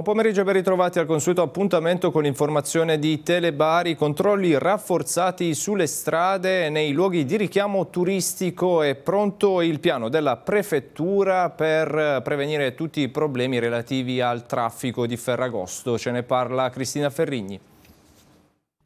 Buon pomeriggio e ben ritrovati al consueto appuntamento con l'informazione di Telebari, controlli rafforzati sulle strade e nei luoghi di richiamo turistico È pronto il piano della prefettura per prevenire tutti i problemi relativi al traffico di Ferragosto. Ce ne parla Cristina Ferrigni.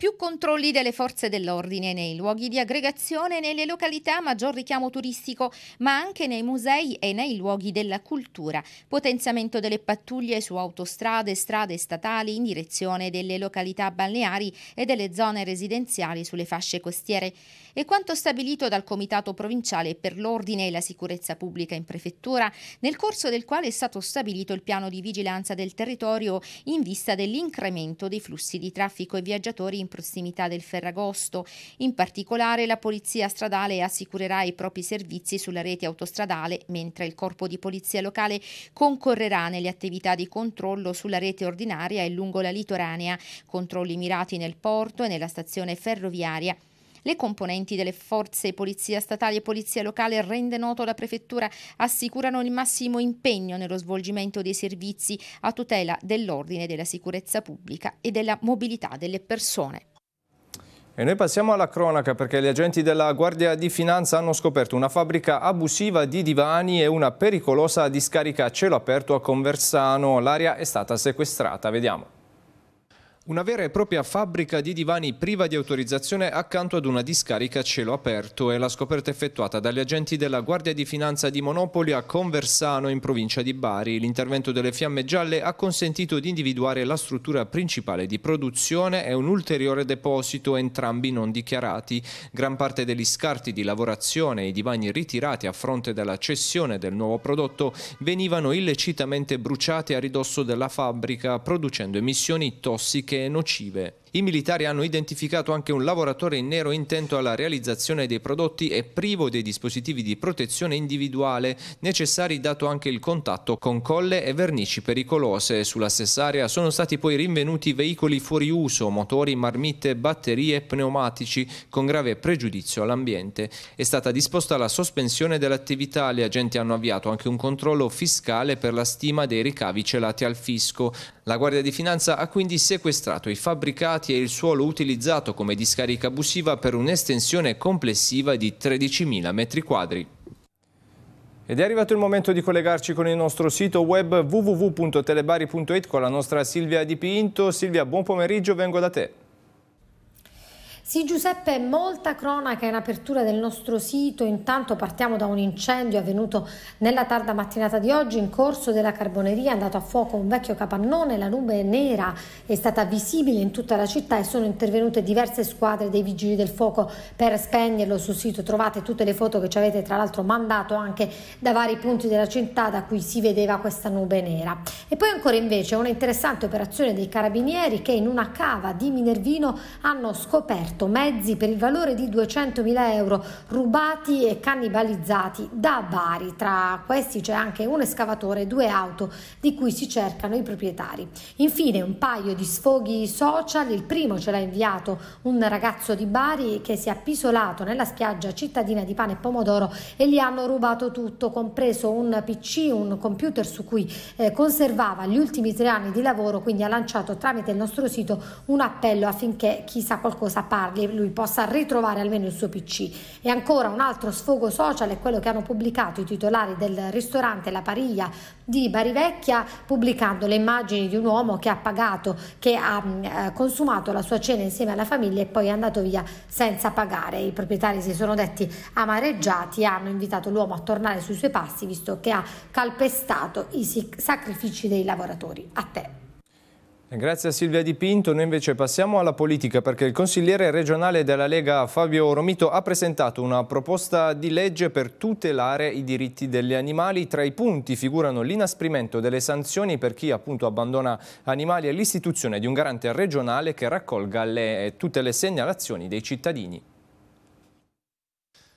Più controlli delle forze dell'ordine nei luoghi di aggregazione, nelle località, a maggior richiamo turistico, ma anche nei musei e nei luoghi della cultura. Potenziamento delle pattuglie su autostrade, strade statali in direzione delle località balneari e delle zone residenziali sulle fasce costiere e quanto stabilito dal Comitato Provinciale per l'Ordine e la Sicurezza Pubblica in Prefettura, nel corso del quale è stato stabilito il piano di vigilanza del territorio in vista dell'incremento dei flussi di traffico e viaggiatori in prossimità del Ferragosto. In particolare la Polizia Stradale assicurerà i propri servizi sulla rete autostradale, mentre il Corpo di Polizia Locale concorrerà nelle attività di controllo sulla rete ordinaria e lungo la litoranea, controlli mirati nel porto e nella stazione ferroviaria le componenti delle forze polizia Statale e polizia locale, rende noto la prefettura, assicurano il massimo impegno nello svolgimento dei servizi a tutela dell'ordine, della sicurezza pubblica e della mobilità delle persone. E noi passiamo alla cronaca perché gli agenti della Guardia di Finanza hanno scoperto una fabbrica abusiva di divani e una pericolosa discarica a cielo aperto a Conversano. L'area è stata sequestrata. Vediamo. Una vera e propria fabbrica di divani priva di autorizzazione accanto ad una discarica a cielo aperto è la scoperta effettuata dagli agenti della Guardia di Finanza di Monopoli a Conversano in provincia di Bari. L'intervento delle fiamme gialle ha consentito di individuare la struttura principale di produzione e un ulteriore deposito, entrambi non dichiarati. Gran parte degli scarti di lavorazione e i divani ritirati a fronte della cessione del nuovo prodotto venivano illecitamente bruciati a ridosso della fabbrica producendo emissioni tossiche nocive i militari hanno identificato anche un lavoratore in nero intento alla realizzazione dei prodotti e privo dei dispositivi di protezione individuale necessari dato anche il contatto con colle e vernici pericolose. Sulla stessa area sono stati poi rinvenuti veicoli fuori uso, motori, marmitte, batterie e pneumatici con grave pregiudizio all'ambiente. È stata disposta la sospensione dell'attività, gli agenti hanno avviato anche un controllo fiscale per la stima dei ricavi celati al fisco. La Guardia di Finanza ha quindi sequestrato i fabbricati privati e il suolo utilizzato come discarica abusiva per un'estensione complessiva di 13.000 metri quadri. Ed è arrivato il momento di collegarci con il nostro sito web www.telebari.it con la nostra Silvia Dipinto. Silvia, buon pomeriggio, vengo da te. Sì Giuseppe, molta cronaca in apertura del nostro sito, intanto partiamo da un incendio avvenuto nella tarda mattinata di oggi in corso della carboneria, è andato a fuoco un vecchio capannone, la nube nera è stata visibile in tutta la città e sono intervenute diverse squadre dei vigili del fuoco per spegnerlo sul sito, trovate tutte le foto che ci avete tra l'altro mandato anche da vari punti della città da cui si vedeva questa nube nera. E poi ancora invece un'interessante operazione dei carabinieri che in una cava di Minervino hanno scoperto scoperto mezzi per il valore di 200.000 euro rubati e cannibalizzati da Bari. Tra questi c'è anche un escavatore e due auto di cui si cercano i proprietari. Infine un paio di sfoghi social, il primo ce l'ha inviato un ragazzo di Bari che si è appisolato nella spiaggia cittadina di pane e pomodoro e gli hanno rubato tutto, compreso un PC, un computer su cui eh, conservava gli ultimi tre anni di lavoro, quindi ha lanciato tramite il nostro sito un appello affinché chi sa qualcosa parli ritrovarli, lui possa ritrovare almeno il suo PC. E ancora un altro sfogo social è quello che hanno pubblicato i titolari del ristorante La Pariglia di Barivecchia, pubblicando le immagini di un uomo che ha pagato, che ha mm, eh, consumato la sua cena insieme alla famiglia e poi è andato via senza pagare. I proprietari si sono detti amareggiati e hanno invitato l'uomo a tornare sui suoi passi, visto che ha calpestato i sacrifici dei lavoratori. A te. Grazie a Silvia Dipinto, noi invece passiamo alla politica perché il consigliere regionale della Lega Fabio Romito ha presentato una proposta di legge per tutelare i diritti degli animali. Tra i punti figurano l'inasprimento delle sanzioni per chi appunto abbandona animali e l'istituzione di un garante regionale che raccolga le, eh, tutte le segnalazioni dei cittadini.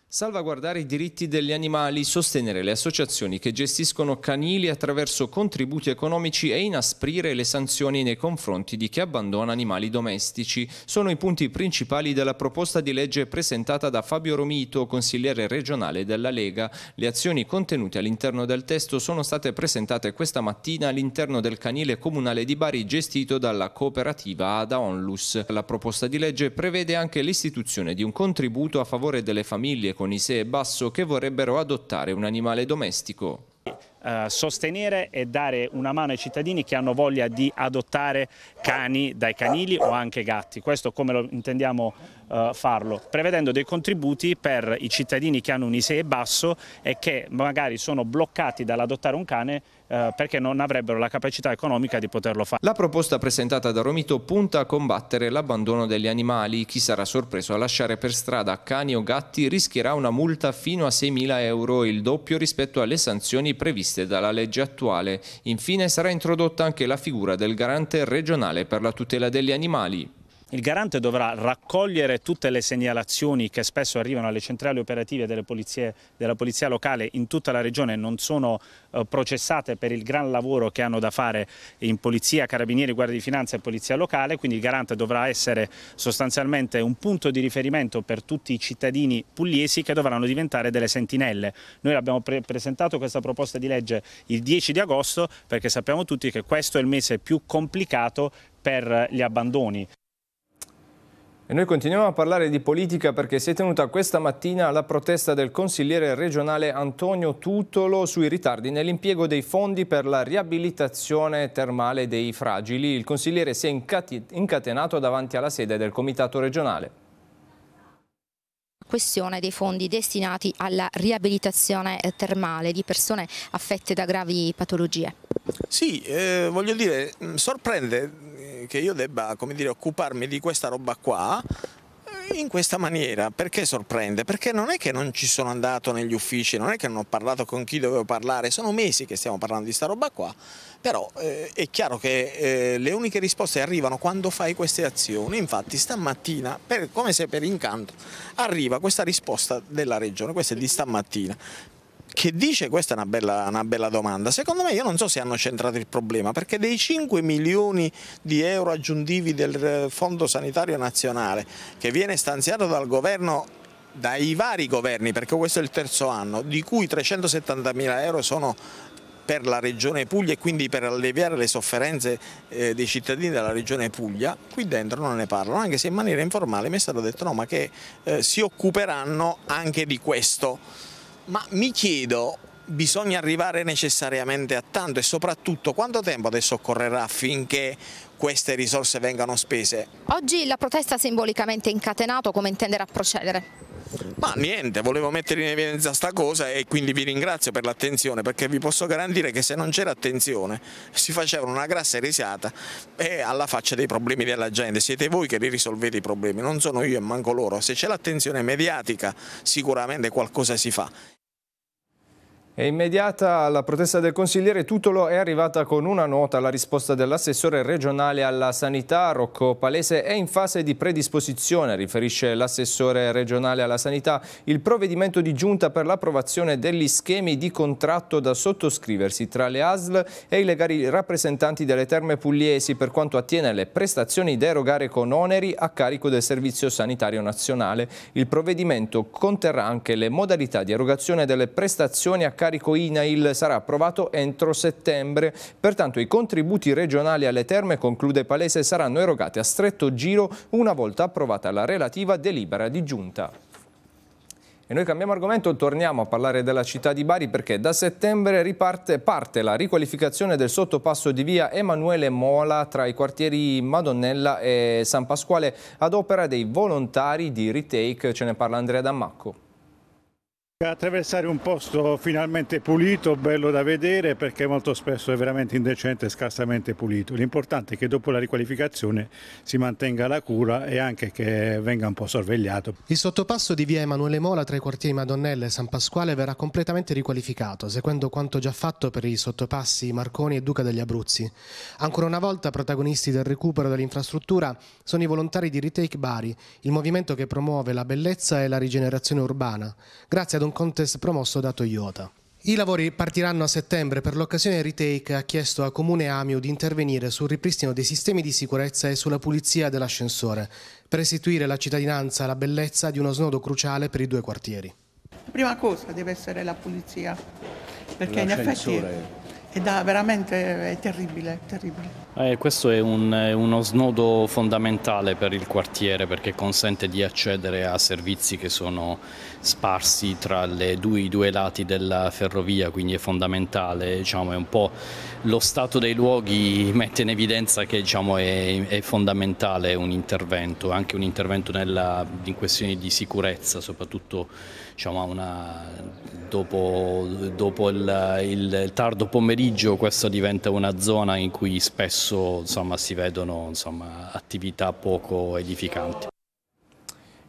Salvaguardare i diritti degli animali, sostenere le associazioni che gestiscono canili attraverso contributi economici e inasprire le sanzioni nei confronti di chi abbandona animali domestici sono i punti principali della proposta di legge presentata da Fabio Romito, consigliere regionale della Lega. Le azioni contenute all'interno del testo sono state presentate questa mattina all'interno del canile comunale di Bari gestito dalla cooperativa Ada Onlus. La proposta di legge prevede anche l'istituzione di un contributo a favore delle famiglie con con Isee Basso che vorrebbero adottare un animale domestico eh, sostenere e dare una mano ai cittadini che hanno voglia di adottare cani dai canili o anche gatti. Questo come lo intendiamo eh, farlo? Prevedendo dei contributi per i cittadini che hanno un ISEE basso e che magari sono bloccati dall'adottare un cane eh, perché non avrebbero la capacità economica di poterlo fare. La proposta presentata da Romito punta a combattere l'abbandono degli animali. Chi sarà sorpreso a lasciare per strada cani o gatti rischierà una multa fino a 6.000 euro, il doppio rispetto alle sanzioni previste dalla legge attuale. Infine sarà introdotta anche la figura del garante regionale per la tutela degli animali il garante dovrà raccogliere tutte le segnalazioni che spesso arrivano alle centrali operative polizie, della polizia locale in tutta la regione e non sono eh, processate per il gran lavoro che hanno da fare in polizia, carabinieri, guardia di finanza e polizia locale, quindi il garante dovrà essere sostanzialmente un punto di riferimento per tutti i cittadini pugliesi che dovranno diventare delle sentinelle. Noi abbiamo pre presentato questa proposta di legge il 10 di agosto perché sappiamo tutti che questo è il mese più complicato per gli abbandoni. E noi continuiamo a parlare di politica perché si è tenuta questa mattina la protesta del consigliere regionale Antonio Tutolo sui ritardi nell'impiego dei fondi per la riabilitazione termale dei fragili. Il consigliere si è incatenato davanti alla sede del comitato regionale questione dei fondi destinati alla riabilitazione eh, termale di persone affette da gravi patologie. Sì, eh, voglio dire, mm, sorprende eh, che io debba dire, occuparmi di questa roba qua eh, in questa maniera, perché sorprende? Perché non è che non ci sono andato negli uffici, non è che non ho parlato con chi dovevo parlare, sono mesi che stiamo parlando di sta roba qua, però eh, è chiaro che eh, le uniche risposte arrivano quando fai queste azioni, infatti stamattina, per, come se per incanto, arriva questa risposta della regione, questa è di stamattina, che dice? Questa è una bella, una bella domanda. Secondo me io non so se hanno centrato il problema, perché dei 5 milioni di euro aggiuntivi del eh, Fondo Sanitario Nazionale che viene stanziato dal governo dai vari governi, perché questo è il terzo anno, di cui 370 mila euro sono per la Regione Puglia e quindi per alleviare le sofferenze eh, dei cittadini della Regione Puglia, qui dentro non ne parlano, anche se in maniera informale mi è stato detto no, ma che eh, si occuperanno anche di questo. Ma mi chiedo, bisogna arrivare necessariamente a tanto e soprattutto quanto tempo adesso occorrerà affinché queste risorse vengano spese? Oggi la protesta simbolicamente incatenato come intenderà procedere? Ma niente, volevo mettere in evidenza sta cosa e quindi vi ringrazio per l'attenzione perché vi posso garantire che se non c'era attenzione si facevano una grassa risata e alla faccia dei problemi della gente, siete voi che li risolvete i problemi, non sono io e manco loro, se c'è l'attenzione mediatica sicuramente qualcosa si fa. È immediata la protesta del consigliere Tutolo è arrivata con una nota alla risposta dell'assessore regionale alla sanità Rocco Palese è in fase di predisposizione, riferisce l'assessore regionale alla sanità, il provvedimento di giunta per l'approvazione degli schemi di contratto da sottoscriversi tra le ASL e i legali rappresentanti delle terme pugliesi per quanto attiene le prestazioni da erogare con oneri a carico del Servizio Sanitario Nazionale. Il provvedimento conterrà anche le modalità di erogazione delle prestazioni a carico carico INAIL sarà approvato entro settembre. Pertanto i contributi regionali alle terme, conclude Palese, saranno erogati a stretto giro una volta approvata la relativa delibera di giunta. E noi cambiamo argomento, torniamo a parlare della città di Bari perché da settembre riparte, parte la riqualificazione del sottopasso di via Emanuele Mola tra i quartieri Madonnella e San Pasquale ad opera dei volontari di Retake, ce ne parla Andrea Dammacco. Attraversare un posto finalmente pulito, bello da vedere perché molto spesso è veramente indecente e scarsamente pulito. L'importante è che dopo la riqualificazione si mantenga la cura e anche che venga un po' sorvegliato. Il sottopasso di via Emanuele Mola tra i quartieri Madonnelle e San Pasquale verrà completamente riqualificato, seguendo quanto già fatto per i sottopassi Marconi e Duca degli Abruzzi. Ancora una volta protagonisti del recupero dell'infrastruttura sono i volontari di Retake Bari, il movimento che promuove la bellezza e la rigenerazione urbana. Grazie ad un contest promosso da Toyota. I lavori partiranno a settembre, per l'occasione Retake ha chiesto a Comune Amiu di intervenire sul ripristino dei sistemi di sicurezza e sulla pulizia dell'ascensore, per restituire alla cittadinanza la bellezza di uno snodo cruciale per i due quartieri. La prima cosa deve essere la pulizia, perché in effetti è, è, da, è terribile, terribile. Eh, questo è un, uno snodo fondamentale per il quartiere perché consente di accedere a servizi che sono sparsi tra due, i due lati della ferrovia, quindi è fondamentale, diciamo, è lo stato dei luoghi mette in evidenza che diciamo, è, è, fondamentale un intervento, anche un intervento nella, in questioni di sicurezza, soprattutto diciamo, una, dopo, dopo il, il tardo pomeriggio questa diventa una zona in cui spesso adesso insomma, si vedono insomma, attività poco edificanti.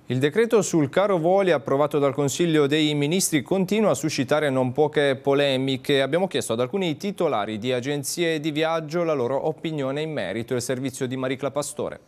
Il decreto sul caro voli approvato dal Consiglio dei Ministri continua a suscitare non poche polemiche. Abbiamo chiesto ad alcuni titolari di agenzie di viaggio la loro opinione in merito al servizio di Maricla Pastore.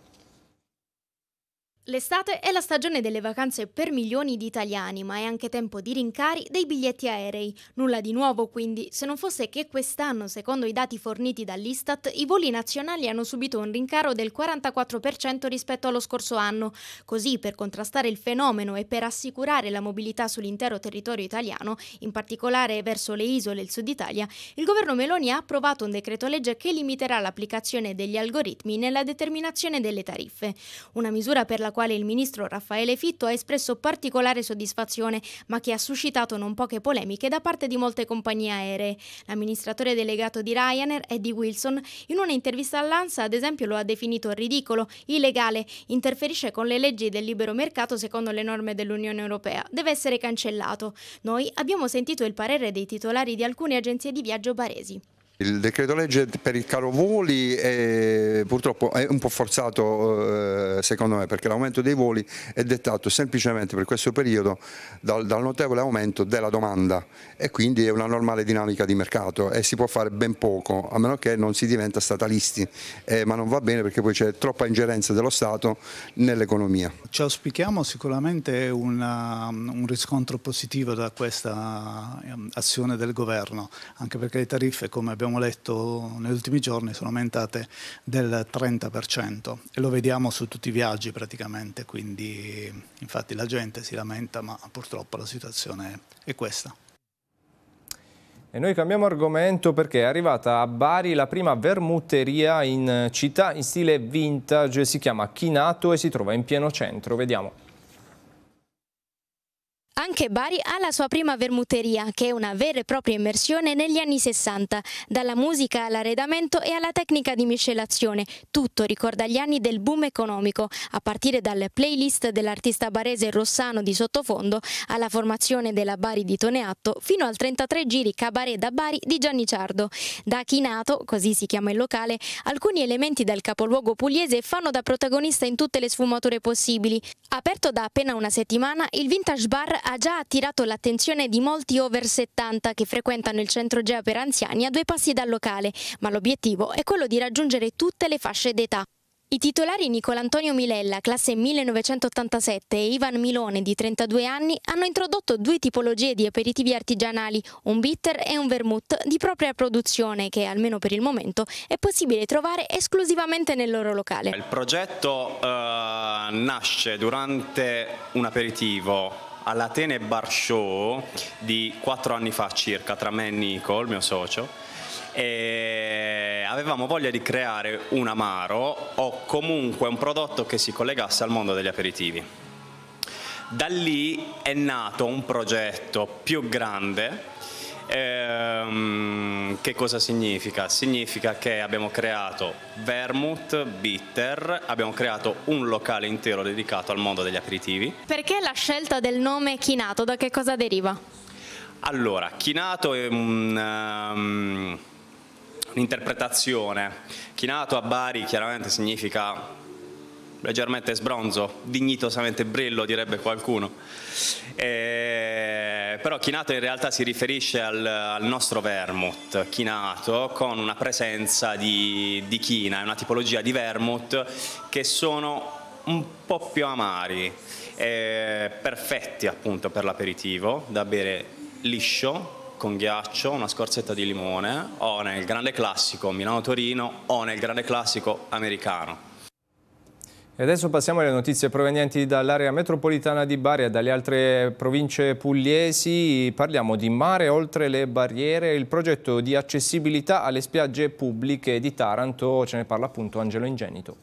L'estate è la stagione delle vacanze per milioni di italiani, ma è anche tempo di rincari dei biglietti aerei. Nulla di nuovo quindi, se non fosse che quest'anno, secondo i dati forniti dall'Istat, i voli nazionali hanno subito un rincaro del 44% rispetto allo scorso anno. Così, per contrastare il fenomeno e per assicurare la mobilità sull'intero territorio italiano, in particolare verso le isole e il sud Italia, il governo Meloni ha approvato un decreto legge che limiterà l'applicazione degli algoritmi nella determinazione delle tariffe. Una misura per la quale il ministro Raffaele Fitto ha espresso particolare soddisfazione, ma che ha suscitato non poche polemiche da parte di molte compagnie aeree. L'amministratore delegato di Ryanair, Eddie Wilson, in una intervista all'ANSA, ad esempio, lo ha definito ridicolo, illegale, interferisce con le leggi del libero mercato secondo le norme dell'Unione Europea, deve essere cancellato. Noi abbiamo sentito il parere dei titolari di alcune agenzie di viaggio baresi. Il decreto legge per il caro voli è, purtroppo è un po' forzato eh, secondo me perché l'aumento dei voli è dettato semplicemente per questo periodo dal, dal, notevole aumento della domanda e quindi è una normale dinamica di mercato e si può fare ben poco a meno che non si diventa statalisti eh, ma non va bene perché poi c'è troppa ingerenza dello Stato nell'economia. Ci auspichiamo sicuramente una, un riscontro positivo da questa ehm, azione del governo anche perché le tariffe come abbiamo abbiamo letto negli ultimi giorni sono aumentate del 30% e lo vediamo su tutti i viaggi praticamente, quindi infatti la gente si lamenta ma purtroppo la situazione è questa. E noi cambiamo argomento perché è arrivata a Bari la prima vermuteria in città in stile vintage, si chiama Chinato e si trova in pieno centro, vediamo. Anche Bari ha la sua prima vermuteria, che è una vera e propria immersione negli anni 60, dalla musica all'arredamento e alla tecnica di miscelazione. Tutto ricorda gli anni del boom economico, a partire dal playlist dell'artista barese Rossano di Sottofondo alla formazione della Bari di Toneatto, fino al 33 giri cabaret da Bari di Gianni Ciardo. Da Chinato, così si chiama il locale, alcuni elementi del capoluogo pugliese fanno da protagonista in tutte le sfumature possibili. Aperto da appena una settimana, il Vintage Bar ha già attirato l'attenzione di molti over 70 che frequentano il centro GEA per anziani a due passi dal locale, ma l'obiettivo è quello di raggiungere tutte le fasce d'età. I titolari Nicola Antonio Milella, classe 1987, e Ivan Milone, di 32 anni, hanno introdotto due tipologie di aperitivi artigianali, un bitter e un vermouth di propria produzione che, almeno per il momento, è possibile trovare esclusivamente nel loro locale. Il progetto eh, nasce durante un aperitivo all'Atene Bar Show di quattro anni fa circa, tra me e Nico, il mio socio, e avevamo voglia di creare un amaro o comunque un prodotto che si collegasse al mondo degli aperitivi. Da lì è nato un progetto più grande Ehm, che cosa significa? Significa che abbiamo creato vermouth, bitter, abbiamo creato un locale intero dedicato al mondo degli aperitivi. Perché la scelta del nome Chinato? Da che cosa deriva? Allora, Chinato è un... Um, un'interpretazione. Chinato a Bari chiaramente significa leggermente sbronzo, dignitosamente brillo direbbe qualcuno. Eh, però chinato in realtà si riferisce al, al, nostro vermouth, chinato con una presenza di, di china, una tipologia di vermouth che sono un po' più amari, eh, perfetti appunto per l'aperitivo, da bere liscio, con ghiaccio, una scorzetta di limone o nel grande classico Milano-Torino o nel grande classico americano. E adesso passiamo alle notizie provenienti dall'area metropolitana di Bari e dalle altre province pugliesi. Parliamo di Mare oltre le barriere, il progetto di accessibilità alle spiagge pubbliche di Taranto. Ce ne parla appunto Angelo Ingenito.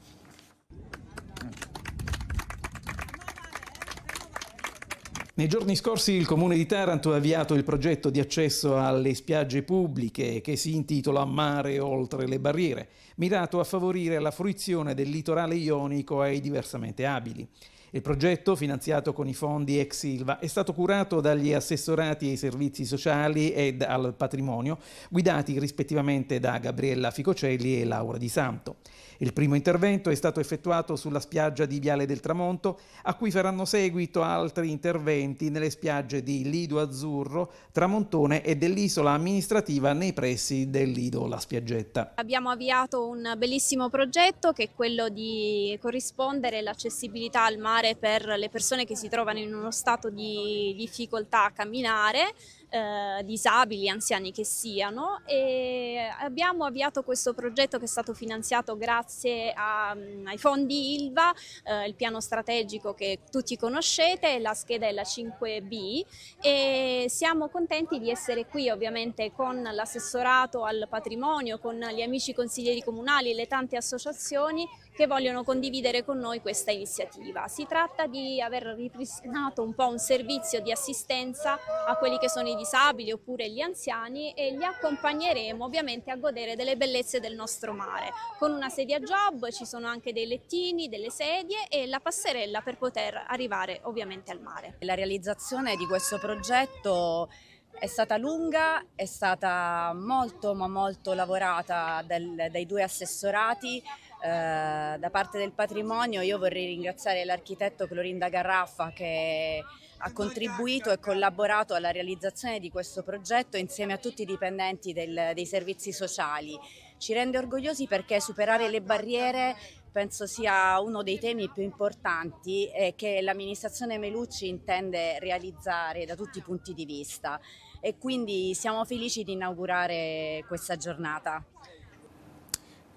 Nei giorni scorsi il Comune di Taranto ha avviato il progetto di accesso alle spiagge pubbliche che si intitola Mare oltre le barriere mirato a favorire la fruizione del litorale ionico ai diversamente abili. Il progetto, finanziato con i fondi ex Silva, è stato curato dagli assessorati ai servizi sociali ed al patrimonio, guidati rispettivamente da Gabriella Ficocelli e Laura Di Santo. Il primo intervento è stato effettuato sulla spiaggia di Viale del Tramonto, a cui faranno seguito altri interventi nelle spiagge di Lido Azzurro, Tramontone e dell'isola amministrativa nei pressi del Lido La Spiaggetta. Abbiamo avviato avviato un bellissimo progetto che è quello di corrispondere l'accessibilità al mare per le persone che si trovano in uno stato di difficoltà a camminare eh, disabili, anziani che siano e abbiamo avviato questo progetto che è stato finanziato grazie a, mm, ai fondi ILVA, eh, il piano strategico che tutti conoscete, la scheda è la 5B e siamo contenti di essere qui ovviamente con l'assessorato al patrimonio, con gli amici consiglieri comunali e le tante associazioni che vogliono condividere con noi questa iniziativa. Si tratta di aver ripristinato un po' un servizio di assistenza a quelli che sono i disabili oppure gli anziani e li accompagneremo ovviamente a godere delle bellezze del nostro mare. Con una sedia job ci sono anche dei lettini, delle sedie e la passerella per poter arrivare ovviamente al mare. La realizzazione di questo progetto è stata lunga, è stata molto ma molto lavorata dal, dai due assessorati eh, da parte del patrimonio io vorrei ringraziare l'architetto Clorinda Garraffa che ha contribuito e collaborato alla realizzazione di questo progetto insieme a tutti i dipendenti del, dei servizi sociali. Ci rende orgogliosi perché superare le barriere penso sia uno dei temi più importanti che l'amministrazione Melucci intende realizzare da tutti i punti di vista e quindi siamo felici di inaugurare questa giornata.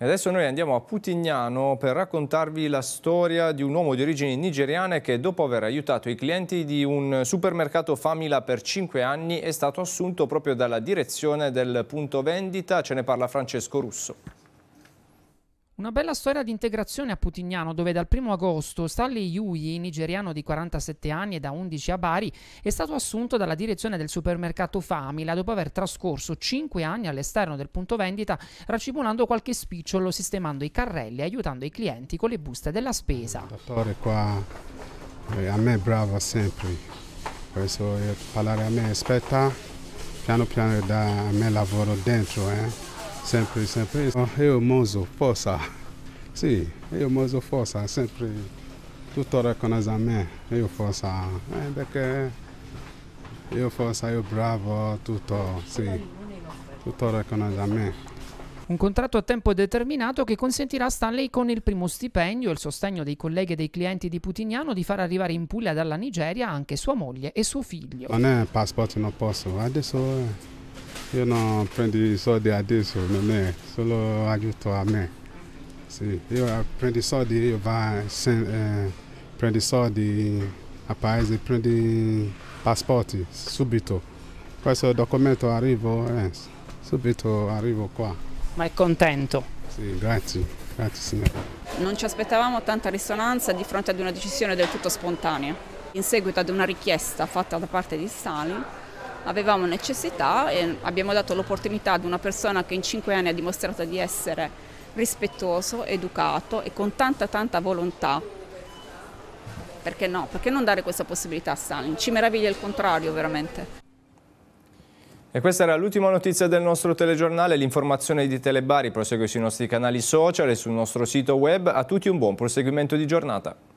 E adesso noi andiamo a Putignano per raccontarvi la storia di un uomo di origini nigeriane che dopo aver aiutato i clienti di un supermercato Famila per 5 anni è stato assunto proprio dalla direzione del punto vendita. Ce ne parla Francesco Russo. Una bella storia di integrazione a Putignano, dove dal 1 agosto Stanley Yui, nigeriano di 47 anni e da 11 a Bari, è stato assunto dalla direzione del supermercato Famila dopo aver trascorso 5 anni all'esterno del punto vendita, racimolando qualche spicciolo, sistemando i carrelli e aiutando i clienti con le buste della spesa. Il dottore qua eh, a me è bravo sempre, questo eh, parlare a me aspetta, piano piano da me lavoro dentro. Eh sempre, sempre. Ah, io mando força. Sim, eu mando força, sempre. Tuttora com as amém, eu força. Ainda eh, perché io força, eu bravo, tutto, sì. tutto con a me. Un contratto a tempo determinato che consentirà a Stanley con il primo stipendio e il sostegno dei colleghi e dei clienti di Putignano di far arrivare in Puglia dalla Nigeria anche sua moglie e suo figlio. Non è passaporto, non posso, adesso eh, io non prendo i soldi adesso, non è solo aiuto a me. Sì, io prendo i soldi, io va, eh, prendo i soldi a paese, prendo i passaporti subito. Questo documento arrivo, eh, subito arrivo qua. Ma è contento? Sì, grazie, grazie signore. Non ci aspettavamo tanta risonanza di fronte ad una decisione del tutto spontanea. In seguito ad una richiesta fatta da parte di Stalin, avevamo necessità e abbiamo dato l'opportunità ad una persona che in cinque anni ha dimostrato di essere rispettoso, educato e con tanta tanta volontà. Perché no? Perché non dare questa possibilità a Stalin? Ci meraviglia il contrario veramente. E questa era l'ultima notizia del nostro telegiornale. L'informazione di Telebari prosegue sui nostri canali social e sul nostro sito web. A tutti un buon proseguimento di giornata.